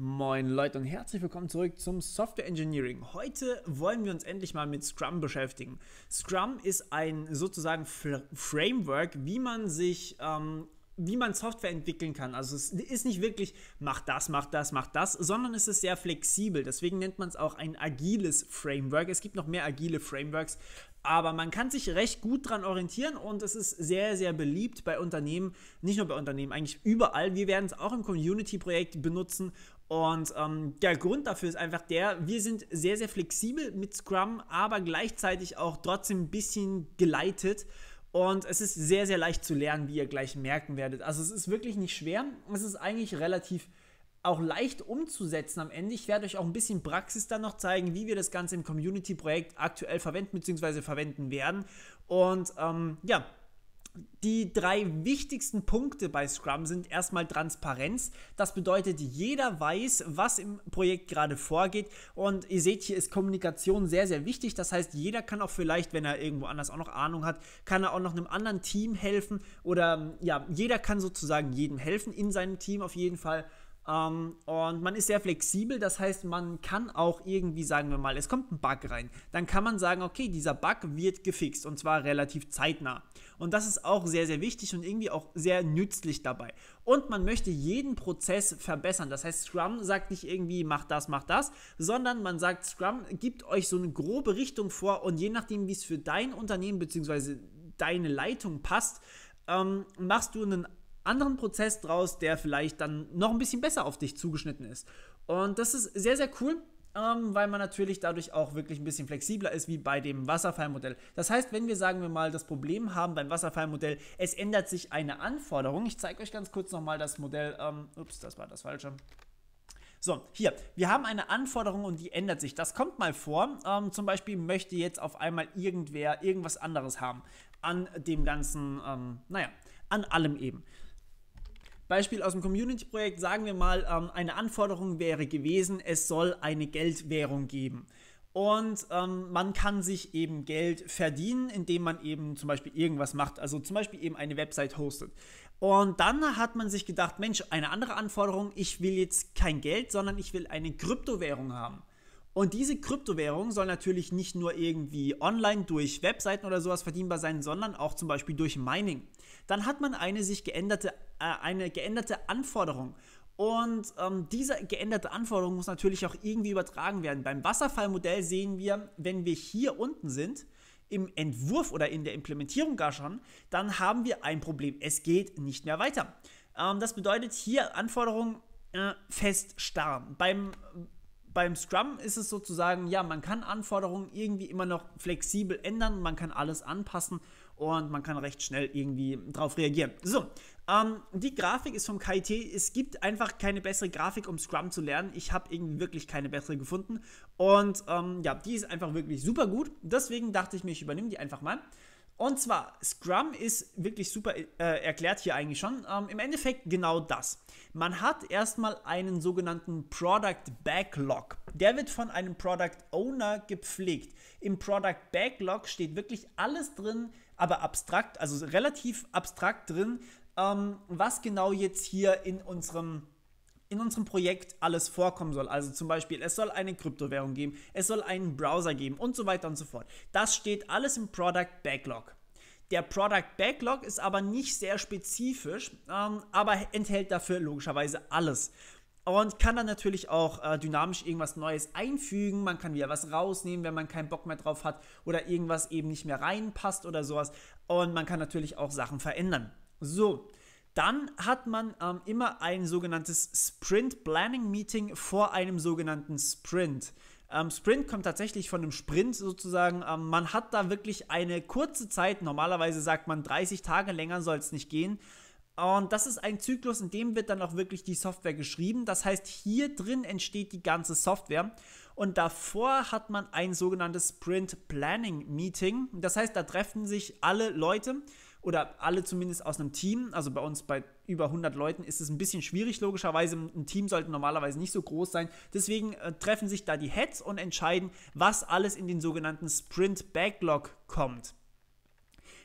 Moin Leute und herzlich willkommen zurück zum Software Engineering. Heute wollen wir uns endlich mal mit Scrum beschäftigen. Scrum ist ein sozusagen F Framework, wie man sich ähm, wie man Software entwickeln kann. Also es ist nicht wirklich, mach das, mach das, mach das, sondern es ist sehr flexibel. Deswegen nennt man es auch ein agiles Framework. Es gibt noch mehr agile Frameworks, aber man kann sich recht gut dran orientieren und es ist sehr, sehr beliebt bei Unternehmen, nicht nur bei Unternehmen, eigentlich überall. Wir werden es auch im Community-Projekt benutzen und ähm, der Grund dafür ist einfach der, wir sind sehr, sehr flexibel mit Scrum, aber gleichzeitig auch trotzdem ein bisschen geleitet. Und es ist sehr, sehr leicht zu lernen, wie ihr gleich merken werdet. Also es ist wirklich nicht schwer. Es ist eigentlich relativ auch leicht umzusetzen am Ende. Ich werde euch auch ein bisschen Praxis dann noch zeigen, wie wir das Ganze im Community-Projekt aktuell verwenden bzw. verwenden werden. Und ähm, ja, die drei wichtigsten Punkte bei Scrum sind erstmal Transparenz. Das bedeutet, jeder weiß, was im Projekt gerade vorgeht. Und ihr seht, hier ist Kommunikation sehr, sehr wichtig. Das heißt, jeder kann auch vielleicht, wenn er irgendwo anders auch noch Ahnung hat, kann er auch noch einem anderen Team helfen. Oder ja, jeder kann sozusagen jedem helfen in seinem Team auf jeden Fall. Ähm, und man ist sehr flexibel, das heißt, man kann auch irgendwie, sagen wir mal, es kommt ein Bug rein. Dann kann man sagen, okay, dieser Bug wird gefixt und zwar relativ zeitnah. Und das ist auch sehr, sehr wichtig und irgendwie auch sehr nützlich dabei. Und man möchte jeden Prozess verbessern. Das heißt, Scrum sagt nicht irgendwie, mach das, mach das, sondern man sagt, Scrum gibt euch so eine grobe Richtung vor und je nachdem, wie es für dein Unternehmen bzw. deine Leitung passt, ähm, machst du einen anderen Prozess draus, der vielleicht dann noch ein bisschen besser auf dich zugeschnitten ist. Und das ist sehr, sehr cool. Ähm, weil man natürlich dadurch auch wirklich ein bisschen flexibler ist wie bei dem Wasserfallmodell. Das heißt, wenn wir sagen wir mal das Problem haben beim Wasserfallmodell, es ändert sich eine Anforderung. Ich zeige euch ganz kurz nochmal das Modell. Ähm, ups, das war das falsche. So, hier, wir haben eine Anforderung und die ändert sich. Das kommt mal vor. Ähm, zum Beispiel möchte jetzt auf einmal irgendwer irgendwas anderes haben an dem ganzen, ähm, naja, an allem eben. Beispiel aus dem Community-Projekt, sagen wir mal, ähm, eine Anforderung wäre gewesen, es soll eine Geldwährung geben. Und ähm, man kann sich eben Geld verdienen, indem man eben zum Beispiel irgendwas macht, also zum Beispiel eben eine Website hostet. Und dann hat man sich gedacht, Mensch, eine andere Anforderung, ich will jetzt kein Geld, sondern ich will eine Kryptowährung haben. Und diese Kryptowährung soll natürlich nicht nur irgendwie online durch Webseiten oder sowas verdienbar sein, sondern auch zum Beispiel durch Mining. Dann hat man eine sich geänderte, äh, eine geänderte Anforderung. Und ähm, diese geänderte Anforderung muss natürlich auch irgendwie übertragen werden. Beim Wasserfallmodell sehen wir, wenn wir hier unten sind, im Entwurf oder in der Implementierung gar schon, dann haben wir ein Problem. Es geht nicht mehr weiter. Ähm, das bedeutet hier Anforderungen äh, fest starren. Beim beim Scrum ist es sozusagen, ja, man kann Anforderungen irgendwie immer noch flexibel ändern, man kann alles anpassen und man kann recht schnell irgendwie drauf reagieren. So, ähm, die Grafik ist vom KIT. Es gibt einfach keine bessere Grafik, um Scrum zu lernen. Ich habe irgendwie wirklich keine bessere gefunden. Und ähm, ja, die ist einfach wirklich super gut. Deswegen dachte ich mir, ich übernehme die einfach mal. Und zwar, Scrum ist wirklich super äh, erklärt hier eigentlich schon. Ähm, Im Endeffekt genau das. Man hat erstmal einen sogenannten Product Backlog. Der wird von einem Product Owner gepflegt. Im Product Backlog steht wirklich alles drin, aber abstrakt, also relativ abstrakt drin, ähm, was genau jetzt hier in unserem in unserem Projekt alles vorkommen soll. Also zum Beispiel, es soll eine Kryptowährung geben, es soll einen Browser geben und so weiter und so fort. Das steht alles im Product Backlog. Der Product Backlog ist aber nicht sehr spezifisch, ähm, aber enthält dafür logischerweise alles. Und kann dann natürlich auch äh, dynamisch irgendwas Neues einfügen. Man kann wieder was rausnehmen, wenn man keinen Bock mehr drauf hat oder irgendwas eben nicht mehr reinpasst oder sowas. Und man kann natürlich auch Sachen verändern. So, dann hat man ähm, immer ein sogenanntes Sprint Planning Meeting vor einem sogenannten Sprint. Ähm, Sprint kommt tatsächlich von einem Sprint sozusagen. Ähm, man hat da wirklich eine kurze Zeit. Normalerweise sagt man 30 Tage länger soll es nicht gehen. Und das ist ein Zyklus, in dem wird dann auch wirklich die Software geschrieben. Das heißt, hier drin entsteht die ganze Software. Und davor hat man ein sogenanntes Sprint Planning Meeting. Das heißt, da treffen sich alle Leute oder alle zumindest aus einem Team. Also bei uns bei über 100 Leuten ist es ein bisschen schwierig, logischerweise. Ein Team sollte normalerweise nicht so groß sein. Deswegen äh, treffen sich da die Heads und entscheiden, was alles in den sogenannten Sprint Backlog kommt.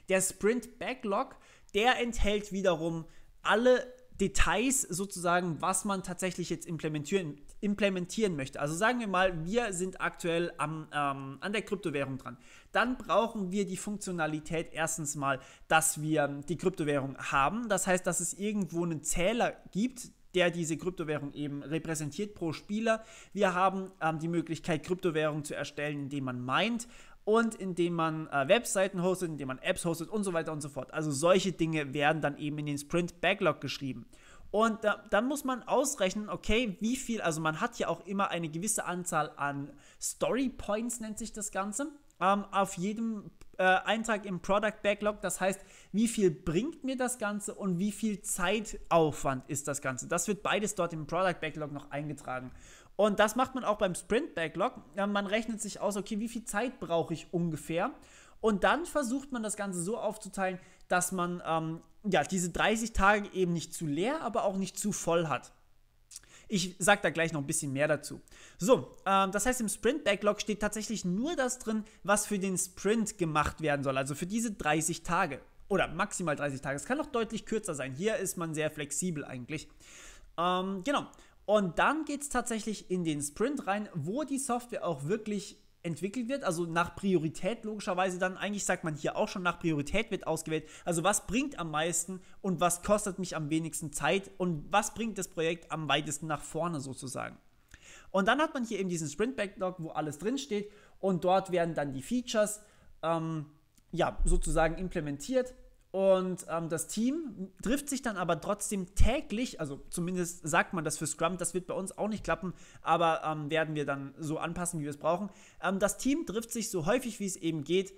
Der Sprint Backlog, der enthält wiederum alle Details sozusagen, was man tatsächlich jetzt implementieren, implementieren möchte. Also sagen wir mal, wir sind aktuell am, ähm, an der Kryptowährung dran. Dann brauchen wir die Funktionalität erstens mal, dass wir die Kryptowährung haben. Das heißt, dass es irgendwo einen Zähler gibt, der diese Kryptowährung eben repräsentiert pro Spieler. Wir haben ähm, die Möglichkeit, Kryptowährung zu erstellen, indem man meint und indem man äh, Webseiten hostet, indem man Apps hostet und so weiter und so fort. Also solche Dinge werden dann eben in den Sprint Backlog geschrieben. Und da, dann muss man ausrechnen, okay, wie viel, also man hat ja auch immer eine gewisse Anzahl an Story Points, nennt sich das Ganze, ähm, auf jedem äh, Eintrag im Product Backlog. Das heißt, wie viel bringt mir das Ganze und wie viel Zeitaufwand ist das Ganze? Das wird beides dort im Product Backlog noch eingetragen. Und das macht man auch beim Sprint Backlog. Man rechnet sich aus, okay, wie viel Zeit brauche ich ungefähr? Und dann versucht man das Ganze so aufzuteilen, dass man ähm, ja, diese 30 Tage eben nicht zu leer, aber auch nicht zu voll hat. Ich sage da gleich noch ein bisschen mehr dazu. So, ähm, das heißt, im Sprint-Backlog steht tatsächlich nur das drin, was für den Sprint gemacht werden soll, also für diese 30 Tage oder maximal 30 Tage. Es kann auch deutlich kürzer sein. Hier ist man sehr flexibel eigentlich. Ähm, genau. Und dann geht es tatsächlich in den Sprint rein, wo die Software auch wirklich entwickelt wird, also nach Priorität logischerweise dann, eigentlich sagt man hier auch schon, nach Priorität wird ausgewählt, also was bringt am meisten und was kostet mich am wenigsten Zeit und was bringt das Projekt am weitesten nach vorne sozusagen. Und dann hat man hier eben diesen Sprint-Backlog, wo alles drinsteht und dort werden dann die Features ähm, ja, sozusagen implementiert und ähm, das Team trifft sich dann aber trotzdem täglich, also zumindest sagt man das für Scrum, das wird bei uns auch nicht klappen, aber ähm, werden wir dann so anpassen, wie wir es brauchen. Ähm, das Team trifft sich so häufig, wie es eben geht,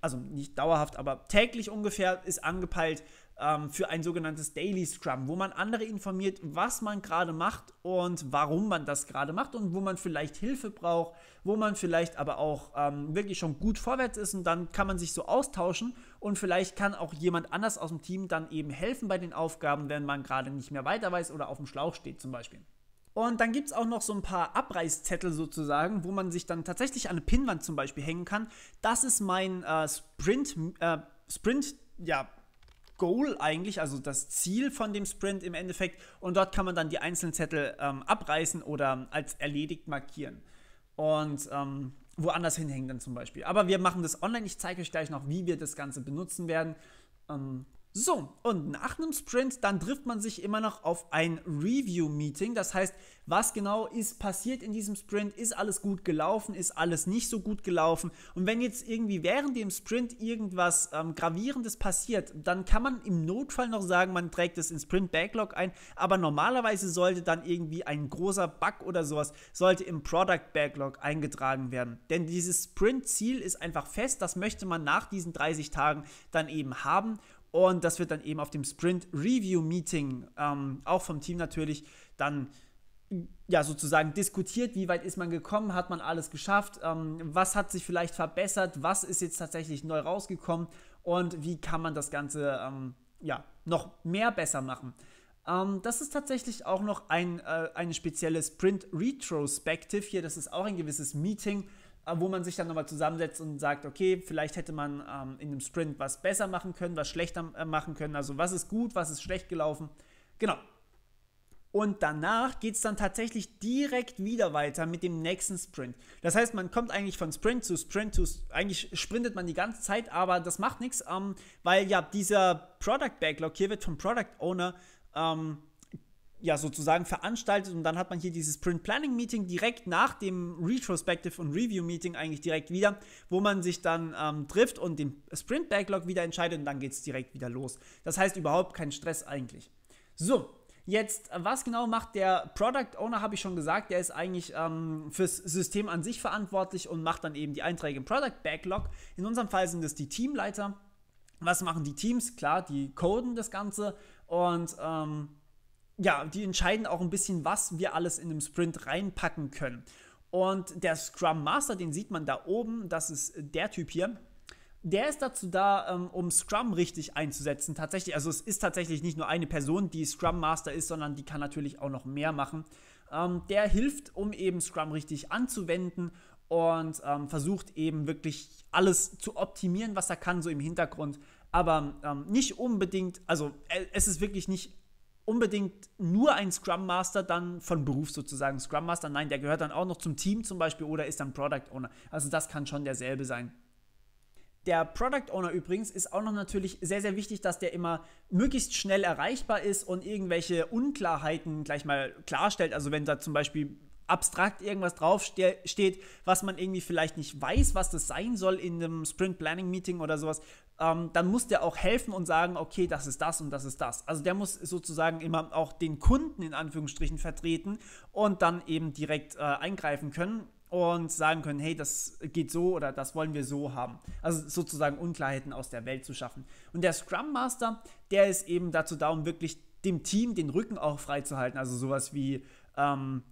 also nicht dauerhaft, aber täglich ungefähr ist angepeilt, ähm, für ein sogenanntes Daily Scrum, wo man andere informiert, was man gerade macht und warum man das gerade macht und wo man vielleicht Hilfe braucht, wo man vielleicht aber auch ähm, wirklich schon gut vorwärts ist und dann kann man sich so austauschen und vielleicht kann auch jemand anders aus dem Team dann eben helfen bei den Aufgaben, wenn man gerade nicht mehr weiter weiß oder auf dem Schlauch steht zum Beispiel. Und dann gibt es auch noch so ein paar Abreißzettel sozusagen, wo man sich dann tatsächlich an eine Pinnwand zum Beispiel hängen kann. Das ist mein äh, Sprint, äh, Sprint, ja, Goal eigentlich, also das Ziel von dem Sprint im Endeffekt. Und dort kann man dann die einzelnen Zettel ähm, abreißen oder als erledigt markieren. Und ähm, woanders hinhängen dann zum Beispiel. Aber wir machen das online. Ich zeige euch gleich noch, wie wir das Ganze benutzen werden. Ähm, so, und nach einem Sprint, dann trifft man sich immer noch auf ein Review-Meeting. Das heißt, was genau ist passiert in diesem Sprint? Ist alles gut gelaufen? Ist alles nicht so gut gelaufen? Und wenn jetzt irgendwie während dem Sprint irgendwas ähm, Gravierendes passiert, dann kann man im Notfall noch sagen, man trägt es in Sprint-Backlog ein. Aber normalerweise sollte dann irgendwie ein großer Bug oder sowas, sollte im Product-Backlog eingetragen werden. Denn dieses Sprint-Ziel ist einfach fest. Das möchte man nach diesen 30 Tagen dann eben haben. Und das wird dann eben auf dem Sprint Review Meeting, ähm, auch vom Team natürlich, dann ja sozusagen diskutiert, wie weit ist man gekommen, hat man alles geschafft, ähm, was hat sich vielleicht verbessert, was ist jetzt tatsächlich neu rausgekommen und wie kann man das Ganze ähm, ja noch mehr besser machen. Ähm, das ist tatsächlich auch noch ein, äh, eine spezielle Sprint Retrospective hier, das ist auch ein gewisses Meeting, äh, wo man sich dann nochmal zusammensetzt und sagt, okay, vielleicht hätte man ähm, in einem Sprint was besser machen können, was schlechter äh, machen können. Also was ist gut, was ist schlecht gelaufen. Genau. Und danach geht es dann tatsächlich direkt wieder weiter mit dem nächsten Sprint. Das heißt, man kommt eigentlich von Sprint zu Sprint zu, eigentlich sprintet man die ganze Zeit, aber das macht nichts, ähm, weil ja dieser Product Backlog hier wird vom Product Owner ähm, ja, sozusagen veranstaltet und dann hat man hier dieses Print Planning Meeting direkt nach dem Retrospective und Review Meeting eigentlich direkt wieder, wo man sich dann ähm, trifft und den Sprint Backlog wieder entscheidet und dann geht es direkt wieder los. Das heißt überhaupt kein Stress eigentlich. So, Jetzt, äh, was genau macht der Product Owner, habe ich schon gesagt, der ist eigentlich ähm, fürs System an sich verantwortlich und macht dann eben die Einträge im Product Backlog. In unserem Fall sind es die Teamleiter. Was machen die Teams? Klar, die coden das Ganze und ähm, ja, die entscheiden auch ein bisschen, was wir alles in einem Sprint reinpacken können. Und der Scrum Master, den sieht man da oben, das ist der Typ hier. Der ist dazu da, ähm, um Scrum richtig einzusetzen. Tatsächlich, also es ist tatsächlich nicht nur eine Person, die Scrum Master ist, sondern die kann natürlich auch noch mehr machen. Ähm, der hilft, um eben Scrum richtig anzuwenden und ähm, versucht eben wirklich alles zu optimieren, was er kann, so im Hintergrund. Aber nicht unbedingt, also äh, es ist wirklich nicht unbedingt nur ein Scrum Master dann von Beruf sozusagen Scrum Master. Nein, der gehört dann auch noch zum Team zum Beispiel oder ist dann Product Owner. Also das kann schon derselbe sein. Der Product Owner übrigens ist auch noch natürlich sehr, sehr wichtig, dass der immer möglichst schnell erreichbar ist und irgendwelche Unklarheiten gleich mal klarstellt. Also wenn da zum Beispiel abstrakt irgendwas draufsteht, was man irgendwie vielleicht nicht weiß, was das sein soll in einem Sprint Planning Meeting oder sowas, ähm, dann muss der auch helfen und sagen, okay, das ist das und das ist das. Also der muss sozusagen immer auch den Kunden in Anführungsstrichen vertreten und dann eben direkt äh, eingreifen können und sagen können, hey, das geht so oder das wollen wir so haben. Also sozusagen Unklarheiten aus der Welt zu schaffen. Und der Scrum Master, der ist eben dazu da, um wirklich dem Team den Rücken auch freizuhalten. Also sowas wie ähm,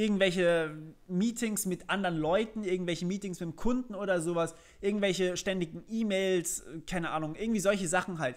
irgendwelche Meetings mit anderen Leuten, irgendwelche Meetings mit dem Kunden oder sowas, irgendwelche ständigen E-Mails, keine Ahnung, irgendwie solche Sachen halt.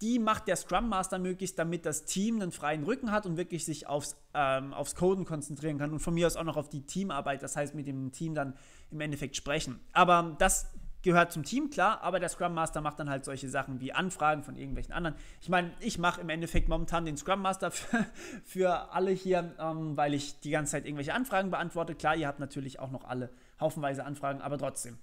Die macht der Scrum Master möglichst, damit das Team einen freien Rücken hat und wirklich sich aufs, ähm, aufs Coden konzentrieren kann und von mir aus auch noch auf die Teamarbeit, das heißt mit dem Team dann im Endeffekt sprechen. Aber das gehört zum Team, klar, aber der Scrum Master macht dann halt solche Sachen wie Anfragen von irgendwelchen anderen. Ich meine, ich mache im Endeffekt momentan den Scrum Master für, für alle hier, ähm, weil ich die ganze Zeit irgendwelche Anfragen beantworte. Klar, ihr habt natürlich auch noch alle haufenweise Anfragen, aber trotzdem.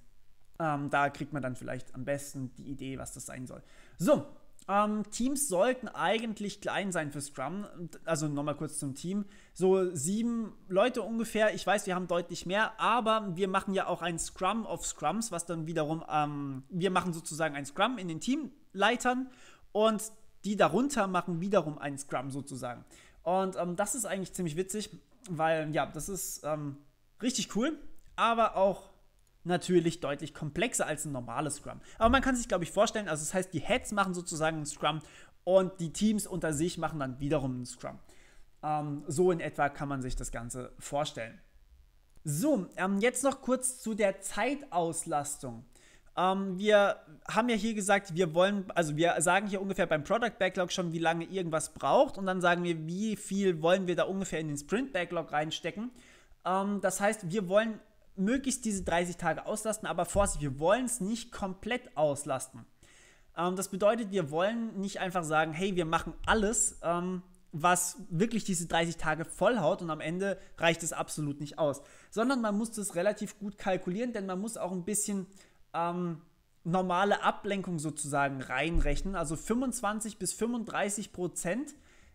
Ähm, da kriegt man dann vielleicht am besten die Idee, was das sein soll. So, ähm, Teams sollten eigentlich klein sein für Scrum. Also nochmal kurz zum Team. So sieben Leute ungefähr. Ich weiß, wir haben deutlich mehr, aber wir machen ja auch ein Scrum of Scrums, was dann wiederum, ähm, wir machen sozusagen ein Scrum in den Teamleitern und die darunter machen wiederum ein Scrum sozusagen. Und ähm, das ist eigentlich ziemlich witzig, weil ja, das ist ähm, richtig cool, aber auch natürlich deutlich komplexer als ein normales Scrum. Aber man kann sich, glaube ich, vorstellen, also das heißt, die Heads machen sozusagen ein Scrum und die Teams unter sich machen dann wiederum ein Scrum. Ähm, so in etwa kann man sich das Ganze vorstellen. So, ähm, jetzt noch kurz zu der Zeitauslastung. Ähm, wir haben ja hier gesagt, wir wollen, also wir sagen hier ungefähr beim Product Backlog schon, wie lange irgendwas braucht und dann sagen wir, wie viel wollen wir da ungefähr in den Sprint Backlog reinstecken. Ähm, das heißt, wir wollen möglichst diese 30 Tage auslasten, aber Vorsicht, wir wollen es nicht komplett auslasten. Ähm, das bedeutet, wir wollen nicht einfach sagen, hey, wir machen alles, ähm, was wirklich diese 30 Tage vollhaut und am Ende reicht es absolut nicht aus, sondern man muss das relativ gut kalkulieren, denn man muss auch ein bisschen ähm, normale Ablenkung sozusagen reinrechnen. Also 25 bis 35 Prozent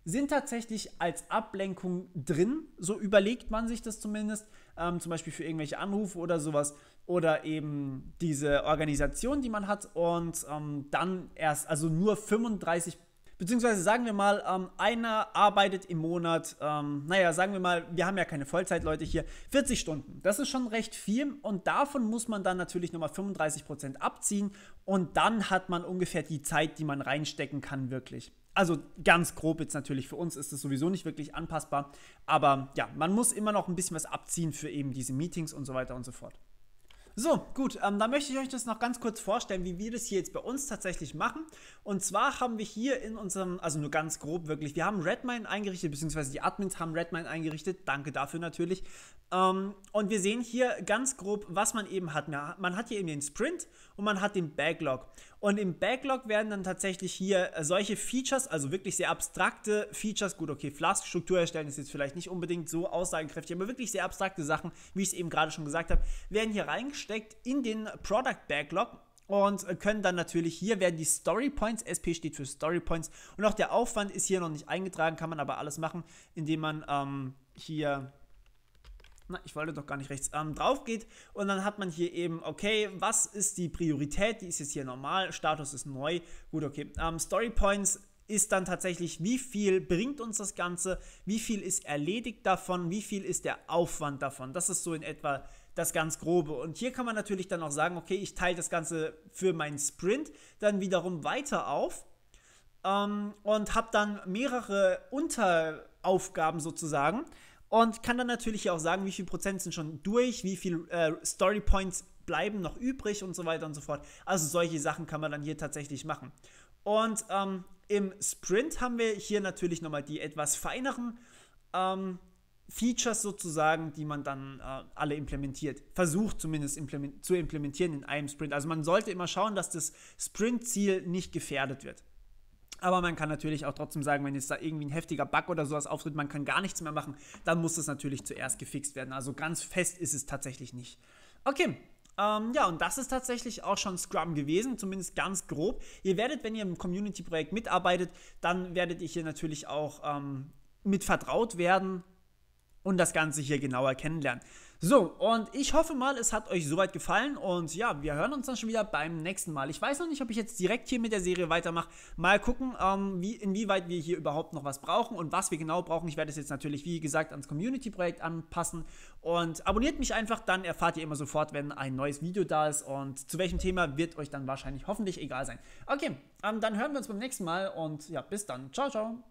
sind tatsächlich als Ablenkung drin. So überlegt man sich das zumindest, ähm, zum Beispiel für irgendwelche Anrufe oder sowas oder eben diese Organisation, die man hat und ähm, dann erst, also nur 35 Beziehungsweise sagen wir mal, ähm, einer arbeitet im Monat, ähm, naja, sagen wir mal, wir haben ja keine Vollzeitleute hier, 40 Stunden. Das ist schon recht viel und davon muss man dann natürlich nochmal 35% Prozent abziehen und dann hat man ungefähr die Zeit, die man reinstecken kann, wirklich also ganz grob jetzt natürlich, für uns ist es sowieso nicht wirklich anpassbar, aber ja, man muss immer noch ein bisschen was abziehen für eben diese Meetings und so weiter und so fort. So, gut, ähm, dann möchte ich euch das noch ganz kurz vorstellen, wie wir das hier jetzt bei uns tatsächlich machen. Und zwar haben wir hier in unserem, also nur ganz grob wirklich, wir haben Redmine eingerichtet, beziehungsweise die Admins haben Redmine eingerichtet, danke dafür natürlich. Ähm, und wir sehen hier ganz grob, was man eben hat. Man hat hier eben den Sprint und man hat den Backlog. Und im Backlog werden dann tatsächlich hier äh, solche Features, also wirklich sehr abstrakte Features, gut, okay, Flask-Struktur erstellen ist jetzt vielleicht nicht unbedingt so aussagekräftig, aber wirklich sehr abstrakte Sachen, wie ich es eben gerade schon gesagt habe, werden hier reingesteckt in den Product Backlog und äh, können dann natürlich hier werden die Story Points, SP steht für Story Points und auch der Aufwand ist hier noch nicht eingetragen, kann man aber alles machen, indem man ähm, hier na, ich wollte doch gar nicht rechts, ähm, drauf geht. Und dann hat man hier eben, okay, was ist die Priorität? Die ist jetzt hier normal, Status ist neu. Gut, okay. Ähm, Story Points ist dann tatsächlich, wie viel bringt uns das Ganze, wie viel ist erledigt davon, wie viel ist der Aufwand davon. Das ist so in etwa das ganz grobe. Und hier kann man natürlich dann auch sagen, okay, ich teile das Ganze für meinen Sprint dann wiederum weiter auf ähm, und habe dann mehrere Unteraufgaben sozusagen und kann dann natürlich auch sagen, wie viel Prozent sind schon durch, wie viel äh, Story Points bleiben noch übrig und so weiter und so fort. Also solche Sachen kann man dann hier tatsächlich machen. Und ähm, im Sprint haben wir hier natürlich nochmal die etwas feineren ähm, Features sozusagen, die man dann äh, alle implementiert, versucht zumindest implement zu implementieren in einem Sprint. Also man sollte immer schauen, dass das Sprint-Ziel nicht gefährdet wird. Aber man kann natürlich auch trotzdem sagen, wenn jetzt da irgendwie ein heftiger Bug oder sowas auftritt, man kann gar nichts mehr machen, dann muss das natürlich zuerst gefixt werden. Also ganz fest ist es tatsächlich nicht. Okay, ähm, ja, und das ist tatsächlich auch schon Scrum gewesen, zumindest ganz grob. Ihr werdet, wenn ihr im Community-Projekt mitarbeitet, dann werdet ihr hier natürlich auch ähm, mit vertraut werden und das Ganze hier genauer kennenlernen. So, und ich hoffe mal, es hat euch soweit gefallen und ja, wir hören uns dann schon wieder beim nächsten Mal. Ich weiß noch nicht, ob ich jetzt direkt hier mit der Serie weitermache. Mal gucken, ähm, wie, inwieweit wir hier überhaupt noch was brauchen und was wir genau brauchen. Ich werde es jetzt natürlich, wie gesagt, ans Community-Projekt anpassen und abonniert mich einfach, dann erfahrt ihr immer sofort, wenn ein neues Video da ist und zu welchem Thema wird euch dann wahrscheinlich hoffentlich egal sein. Okay, ähm, dann hören wir uns beim nächsten Mal und ja, bis dann. Ciao, ciao.